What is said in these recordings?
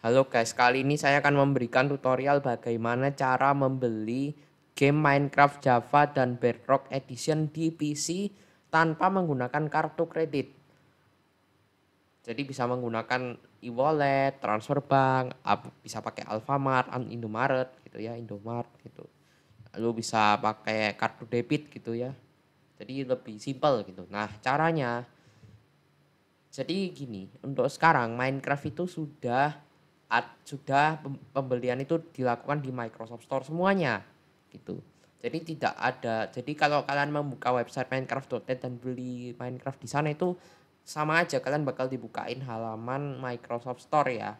Halo guys, kali ini saya akan memberikan tutorial bagaimana cara membeli game Minecraft Java dan Bedrock Edition di PC tanpa menggunakan kartu kredit. Jadi bisa menggunakan e-wallet, transfer bank, bisa pakai Alfamart, Indomaret gitu ya, Indomaret gitu. Lalu bisa pakai kartu debit gitu ya. Jadi lebih simpel gitu. Nah, caranya jadi gini, untuk sekarang Minecraft itu sudah sudah pembelian itu dilakukan di Microsoft Store semuanya gitu. Jadi tidak ada. Jadi kalau kalian membuka website minecraft.net dan beli Minecraft di sana itu sama aja kalian bakal dibukain halaman Microsoft Store ya.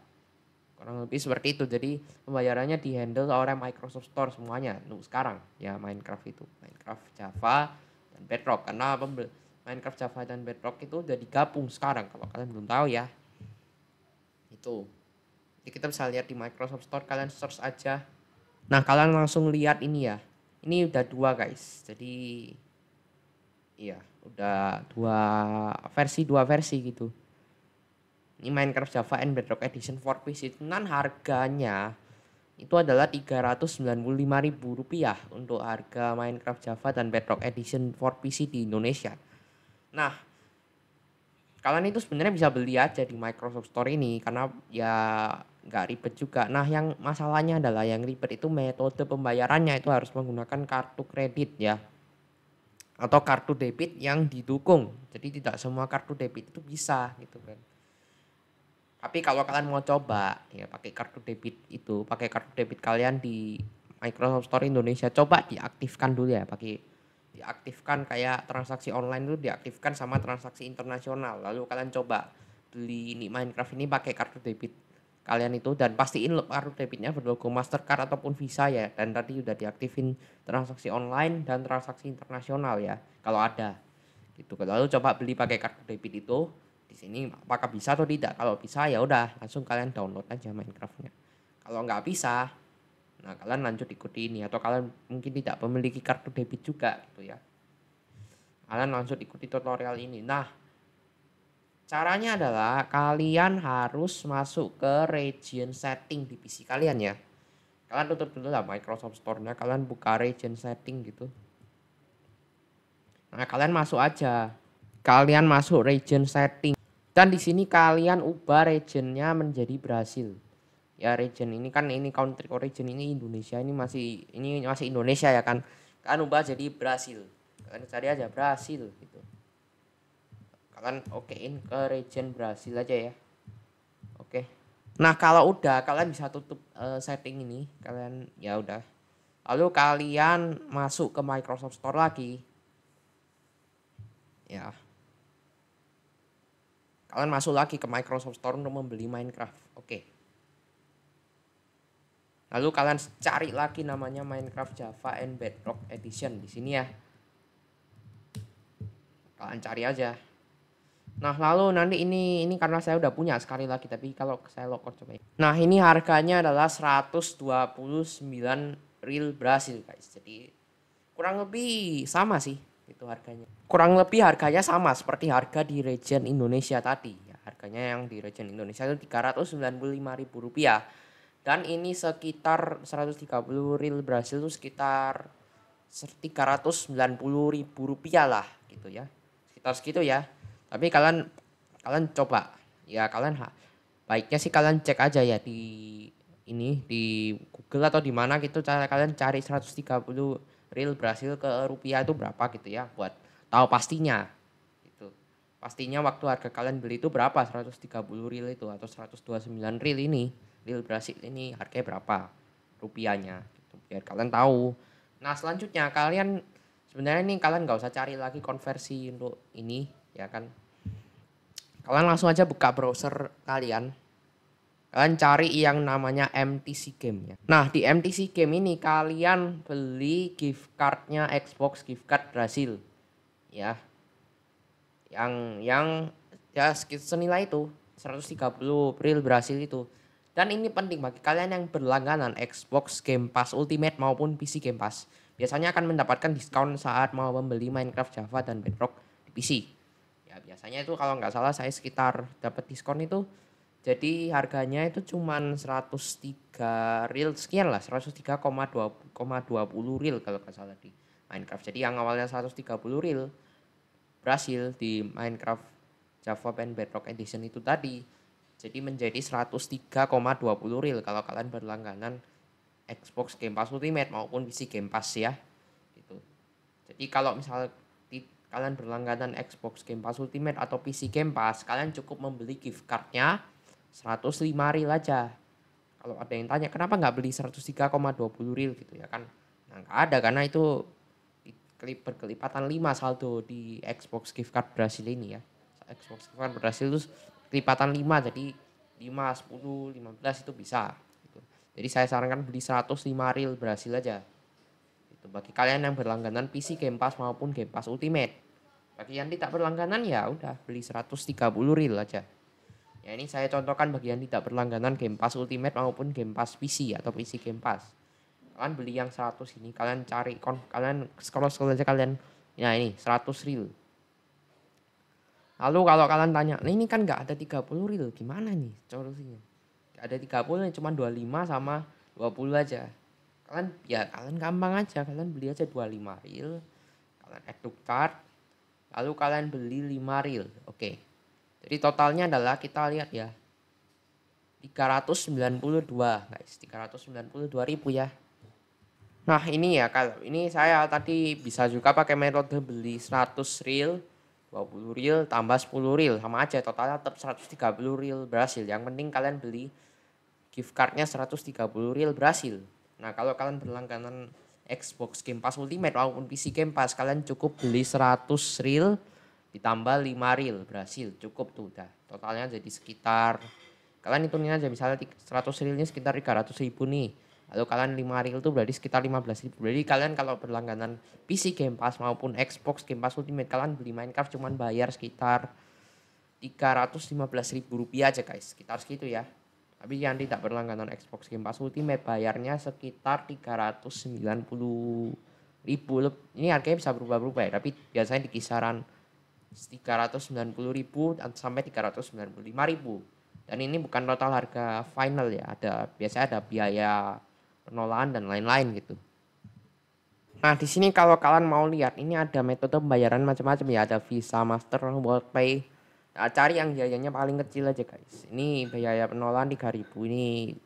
Kurang lebih seperti itu. Jadi pembayarannya dihandle oleh Microsoft Store semuanya untuk sekarang ya Minecraft itu. Minecraft Java dan Bedrock karena Minecraft Java dan Bedrock itu udah digabung sekarang kalau kalian belum tahu ya. Itu. Jadi ya, kita bisa lihat di Microsoft Store kalian search aja. Nah kalian langsung lihat ini ya. Ini udah dua guys. Jadi iya udah dua versi dua versi gitu. Ini Minecraft Java and Bedrock Edition for PC. Dan harganya itu adalah Rp395.000 untuk harga Minecraft Java dan Bedrock Edition for PC di Indonesia. Nah, kalian itu sebenarnya bisa beli aja di Microsoft Store ini karena ya nggak ribet juga. Nah yang masalahnya adalah yang ribet itu metode pembayarannya itu harus menggunakan kartu kredit ya atau kartu debit yang didukung. Jadi tidak semua kartu debit itu bisa gitu kan. Tapi kalau kalian mau coba ya pakai kartu debit itu, pakai kartu debit kalian di Microsoft Store Indonesia coba diaktifkan dulu ya pakai diaktifkan kayak transaksi online itu diaktifkan sama transaksi internasional. Lalu kalian coba beli ini Minecraft ini pakai kartu debit kalian itu dan pastiin kartu debitnya berlogo Mastercard ataupun Visa ya dan tadi udah diaktifin transaksi online dan transaksi internasional ya kalau ada gitu lalu coba beli pakai kartu debit itu di sini apakah bisa atau tidak kalau bisa ya udah langsung kalian download aja Minecraftnya kalau nggak bisa nah kalian lanjut ikuti ini atau kalian mungkin tidak memiliki kartu debit juga gitu ya kalian lanjut ikuti tutorial ini nah Caranya adalah kalian harus masuk ke region setting di PC kalian ya. Kalian tutup dulu lah Microsoft Store-nya, kalian buka region setting gitu. Nah, kalian masuk aja. Kalian masuk region setting. Dan di sini kalian ubah regionnya menjadi Brasil. Ya, region ini kan ini country origin oh, ini Indonesia ini masih ini masih Indonesia ya kan. Kalian ubah jadi Brasil. Kalian cari aja Brasil gitu akan okein ke region Brasil aja ya oke nah kalau udah kalian bisa tutup uh, setting ini kalian ya udah lalu kalian masuk ke Microsoft Store lagi ya kalian masuk lagi ke Microsoft Store untuk membeli Minecraft oke lalu kalian cari lagi namanya Minecraft Java and Bedrock Edition di sini ya kalian cari aja Nah, lalu nanti ini ini karena saya udah punya sekali lagi tapi kalau saya lokor coba. Nah, ini harganya adalah 129 real Brasil, guys. Jadi kurang lebih sama sih itu harganya. Kurang lebih harganya sama seperti harga di region Indonesia tadi. Ya, harganya yang di region Indonesia itu ribu rupiah Dan ini sekitar 130 real Brasil itu sekitar ribu rupiah lah gitu ya. Sekitar segitu ya tapi kalian kalian coba ya kalian ha, baiknya sih kalian cek aja ya di ini di Google atau di mana gitu cara kalian cari 130 real berhasil ke rupiah itu berapa gitu ya buat tahu pastinya itu pastinya waktu harga kalian beli itu berapa 130 real itu atau 129 real ini real berhasil ini harganya berapa rupiahnya gitu biar kalian tahu nah selanjutnya kalian sebenarnya ini kalian nggak usah cari lagi konversi untuk ini ya kan Kalian langsung aja buka browser kalian. Kalian cari yang namanya MTC Game ya. Nah di MTC Game ini kalian beli gift cardnya Xbox gift card Brasil ya. Yang yang ya senilai itu 130 April Brasil itu. Dan ini penting bagi kalian yang berlangganan Xbox Game Pass Ultimate maupun PC Game Pass. Biasanya akan mendapatkan diskon saat mau membeli Minecraft Java dan Bedrock di PC ya biasanya itu kalau nggak salah saya sekitar dapat diskon itu jadi harganya itu cuma 103 real sekian lah 103,20 real kalau nggak salah di Minecraft jadi yang awalnya 130 real berhasil di Minecraft Java Pen Bedrock Edition itu tadi jadi menjadi 103,20 real kalau kalian berlangganan Xbox Game Pass Ultimate maupun PC Game Pass ya gitu jadi kalau misalnya kalian berlangganan Xbox Game Pass Ultimate atau PC Game Pass, kalian cukup membeli gift cardnya 105 ril aja. Kalau ada yang tanya kenapa nggak beli 103,20 ril gitu ya kan? Nah nggak ada karena itu berkelipatan 5 saldo di Xbox gift card Brasil ini ya. Xbox gift card Brasil itu kelipatan 5 jadi 5, 10, 15 itu bisa. Gitu. Jadi saya sarankan beli 105 ril Brasil aja gitu. Bagi kalian yang berlangganan PC Game Pass maupun Game Pass Ultimate. Bagi yang tidak berlangganan ya udah beli 130 real aja. Ya ini saya contohkan bagi yang tidak berlangganan Game Pass Ultimate maupun Game Pass PC atau PC Game Pass. Kalian beli yang 100 ini, kalian cari kon kalian scroll-scroll aja kalian. Ya ini 100 real. Lalu kalau kalian tanya, nah ini kan nggak ada 30 real, gimana nih solusinya? ada 30, cuma 25 sama 20 aja kalian ya kalian gampang aja kalian beli aja 25 reel kalian add to cart lalu kalian beli 5 reel oke okay. jadi totalnya adalah kita lihat ya 392 guys 392 ribu ya Nah ini ya kalau ini saya tadi bisa juga pakai metode beli 100 reel, 20 reel, tambah 10 reel sama aja totalnya tetap 130 reel berhasil. Yang penting kalian beli gift cardnya 130 reel berhasil. Nah, kalau kalian berlangganan Xbox Game Pass Ultimate maupun PC Game Pass, kalian cukup beli 100 reel ditambah 5 reel berhasil cukup tuh udah totalnya jadi sekitar kalian hitungin aja misalnya 100 reelnya sekitar 300 ribu nih lalu kalian 5 reel tuh berarti sekitar 15 ribu jadi kalian kalau berlangganan PC Game Pass maupun Xbox Game Pass Ultimate kalian beli Minecraft cuman bayar sekitar 315 ribu rupiah aja guys sekitar segitu ya tapi Yanti tak berlangganan Xbox Game Pass Ultimate bayarnya sekitar 390 ribu. Ini harganya bisa berubah-ubah ya, tapi biasanya di kisaran 390 ribu sampai 395 ribu. Dan ini bukan total harga final ya, ada biasanya ada biaya penolakan dan lain-lain gitu. Nah, di sini kalau kalian mau lihat ini ada metode pembayaran macam-macam ya, ada Visa, Master, Worldpay, Nah, cari yang biayanya paling kecil aja guys. Ini biaya penolakan 3000 ini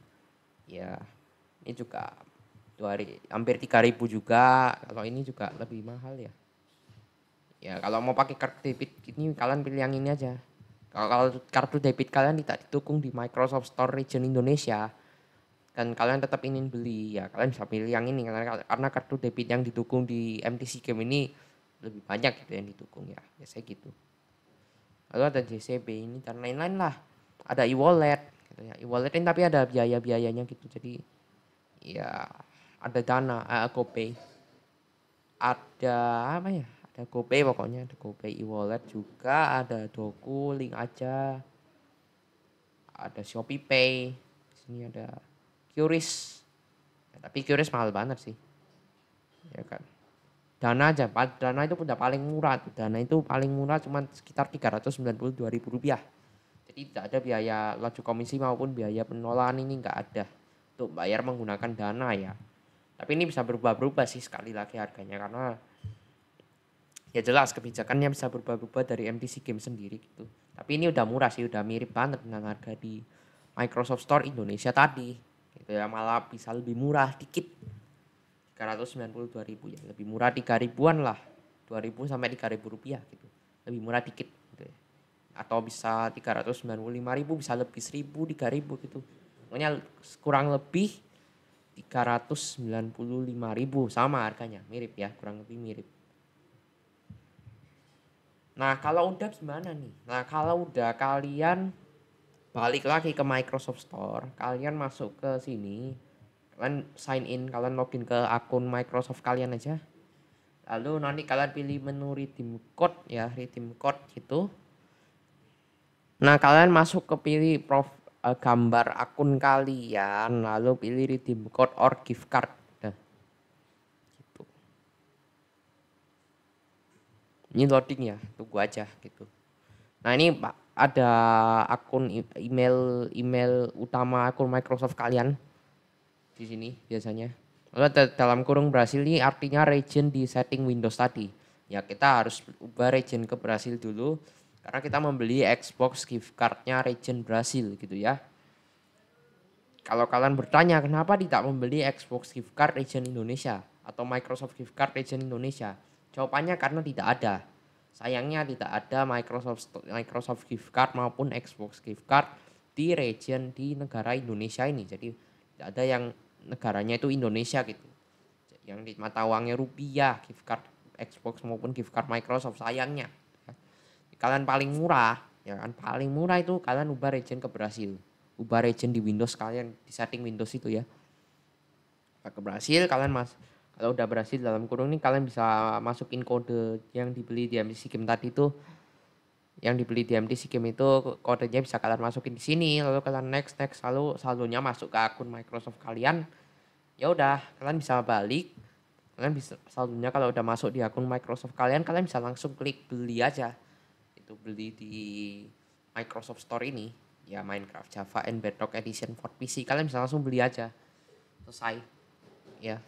ya ini juga dua hari hampir 3000 juga. Kalau ini juga lebih mahal ya. Ya kalau mau pakai kartu debit ini kalian pilih yang ini aja. Kalau, kalau kartu debit kalian tidak ditukung di Microsoft Store Region Indonesia, dan kalian tetap ingin beli ya kalian bisa pilih yang ini karena karena kartu debit yang ditukung di MTC Game ini lebih banyak gitu yang ditukung ya biasanya gitu lalu ada JCB ini dan lain-lain lah ada e-wallet gitu ya. e-wallet ini tapi ada biaya biayanya gitu jadi ya ada dana uh, GoPay ada apa ya ada GoPay pokoknya ada GoPay e-wallet juga ada Doku link aja ada Shopee Pay sini ada Curis ya, tapi Curis mahal banget sih ya kan dana aja dana itu udah paling murah dana itu paling murah cuma sekitar tiga ratus sembilan puluh dua ribu rupiah jadi tidak ada biaya laju komisi maupun biaya penolakan ini nggak ada untuk bayar menggunakan dana ya tapi ini bisa berubah-berubah sih sekali lagi harganya karena ya jelas kebijakannya bisa berubah-ubah dari MTC Game sendiri gitu tapi ini udah murah sih udah mirip banget dengan harga di Microsoft Store Indonesia tadi gitu ya malah bisa lebih murah dikit 392 ribu ya lebih murah 3 ribuan lah 2000 sampai 3000 rupiah gitu lebih murah dikit gitu ya. atau bisa 395 ribu bisa lebih 1000 3000 gitu pokoknya kurang lebih 395 ribu sama harganya mirip ya kurang lebih mirip Nah, kalau udah gimana nih? Nah, kalau udah kalian balik lagi ke Microsoft Store, kalian masuk ke sini, kalian sign in kalian login ke akun Microsoft kalian aja lalu nanti kalian pilih menu redeem code ya redeem code gitu nah kalian masuk ke pilih prof uh, gambar akun kalian lalu pilih redeem code or gift card nah, gitu ini loading ya tunggu aja gitu nah ini pak ada akun email email utama akun Microsoft kalian di sini biasanya. kalau dalam kurung Brasil ini artinya region di setting Windows tadi. Ya kita harus ubah region ke Brasil dulu karena kita membeli Xbox gift cardnya region Brasil gitu ya. Kalau kalian bertanya kenapa tidak membeli Xbox gift card region Indonesia atau Microsoft gift card region Indonesia, jawabannya karena tidak ada. Sayangnya tidak ada Microsoft Microsoft gift card maupun Xbox gift card di region di negara Indonesia ini. Jadi tidak ada yang negaranya itu Indonesia gitu yang di mata uangnya rupiah gift card Xbox maupun gift card Microsoft sayangnya ya, kalian paling murah ya kan paling murah itu kalian ubah region ke Brasil ubah region di Windows kalian di setting Windows itu ya ke Brasil kalian mas kalau udah berhasil dalam kurung ini kalian bisa masukin kode yang dibeli di MC Game tadi tuh yang dibeli di MD game itu kodenya bisa kalian masukin di sini lalu kalian next next lalu saldonya masuk ke akun Microsoft kalian ya udah kalian bisa balik kalian bisa saldonya kalau udah masuk di akun Microsoft kalian kalian bisa langsung klik beli aja itu beli di Microsoft Store ini ya Minecraft Java and Bedrock Edition for PC kalian bisa langsung beli aja selesai ya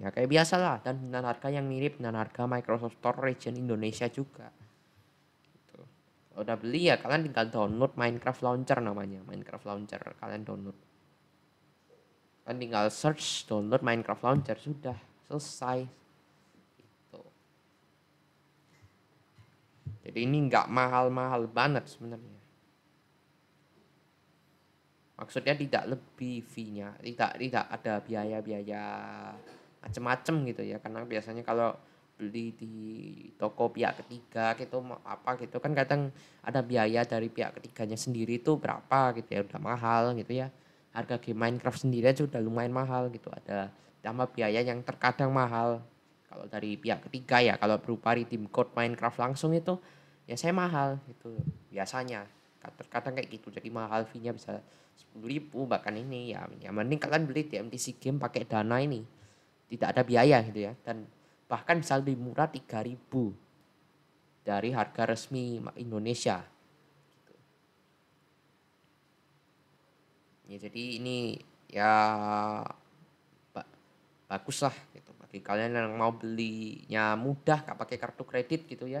ya kayak biasa lah dan dengan harga yang mirip dengan harga Microsoft Store region Indonesia juga udah beli ya kalian tinggal download Minecraft Launcher namanya Minecraft Launcher kalian download kalian tinggal search download Minecraft Launcher sudah selesai itu jadi ini nggak mahal-mahal banget sebenarnya maksudnya tidak lebih fee-nya tidak tidak ada biaya-biaya macem-macem gitu ya karena biasanya kalau beli di toko pihak ketiga gitu apa gitu kan kadang ada biaya dari pihak ketiganya sendiri itu berapa gitu ya udah mahal gitu ya harga game Minecraft sendiri aja udah lumayan mahal gitu ada tambah biaya yang terkadang mahal kalau dari pihak ketiga ya kalau berupa redeem code Minecraft langsung itu ya saya mahal gitu biasanya terkadang kayak gitu jadi mahal fee-nya bisa sepuluh ribu bahkan ini ya yang mending kalian beli di MTC game pakai dana ini tidak ada biaya gitu ya dan bahkan bisa lebih murah 3000 dari harga resmi Indonesia. Ya jadi ini ya bagus lah gitu bagi kalian yang mau belinya mudah gak pakai kartu kredit gitu ya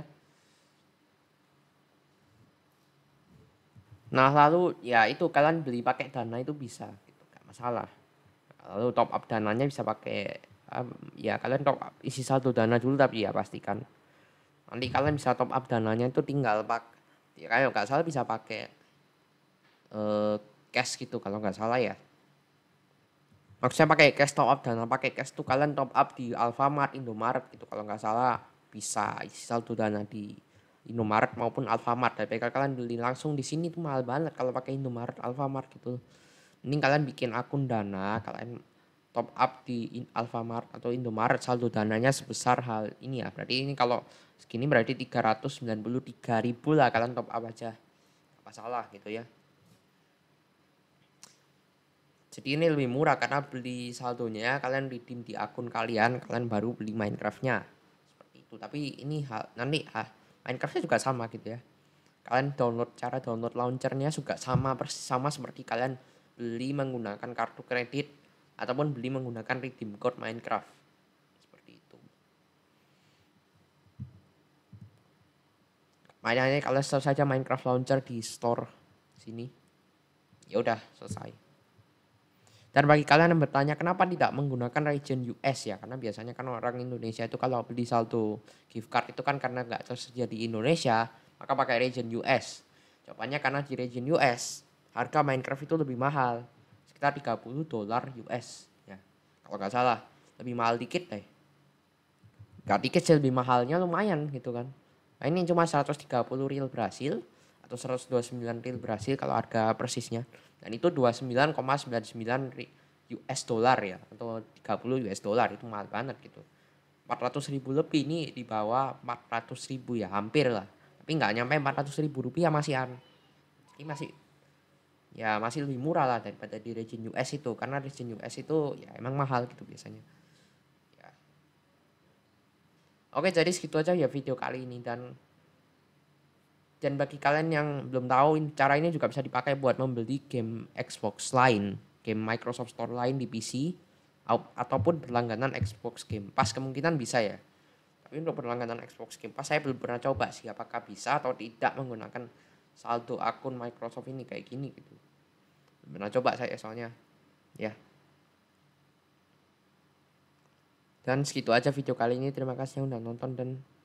nah lalu ya itu kalian beli pakai dana itu bisa gitu gak masalah lalu top up dananya bisa pakai ya kalian top up isi saldo dana dulu tapi ya pastikan nanti kalian bisa top up dananya itu tinggal pak ya kayak nggak salah bisa pakai uh, cash gitu kalau nggak salah ya maksudnya pakai cash top up dana pakai cash tuh kalian top up di Alfamart Indomaret gitu kalau nggak salah bisa isi saldo dana di Indomaret maupun Alfamart tapi kalau kalian beli langsung di sini tuh mahal banget kalau pakai Indomaret Alfamart gitu mending kalian bikin akun dana kalian top up di Alfamart atau Indomaret saldo dananya sebesar hal ini ya. Berarti ini kalau segini berarti 393 ribu lah kalian top up aja. Apa salah gitu ya. Jadi ini lebih murah karena beli saldonya kalian redeem di akun kalian, kalian baru beli Minecraftnya. Seperti itu. Tapi ini hal nanti ah, Minecraftnya juga sama gitu ya. Kalian download cara download launchernya juga sama persis sama seperti kalian beli menggunakan kartu kredit ataupun beli menggunakan redeem code Minecraft seperti itu mainannya kalau selesai saja Minecraft launcher di store sini ya udah selesai dan bagi kalian yang bertanya kenapa tidak menggunakan region US ya karena biasanya kan orang Indonesia itu kalau beli saldo gift card itu kan karena nggak tersedia di Indonesia maka pakai region US Jawabannya karena di region US harga Minecraft itu lebih mahal sekitar 30 dolar US ya kalau nggak salah lebih mahal dikit deh nggak dikit sih lebih mahalnya lumayan gitu kan nah, ini cuma 130 real Brasil atau 129 real Brasil kalau harga persisnya dan itu 29,99 US dollar ya atau 30 US dollar itu mahal banget gitu 400 ribu lebih ini di bawah 400 ribu ya hampir lah tapi nggak nyampe 400 ribu rupiah masih ini masih ya masih lebih murah lah daripada di region US itu karena region US itu ya emang mahal gitu biasanya ya. oke jadi segitu aja ya video kali ini dan dan bagi kalian yang belum tahu cara ini juga bisa dipakai buat membeli game Xbox lain game Microsoft Store lain di PC ataupun berlangganan Xbox Game pas kemungkinan bisa ya tapi untuk berlangganan Xbox Game pas saya belum pernah coba sih apakah bisa atau tidak menggunakan saldo akun Microsoft ini kayak gini gitu. Nah coba saya soalnya ya. Dan segitu aja video kali ini. Terima kasih yang udah nonton dan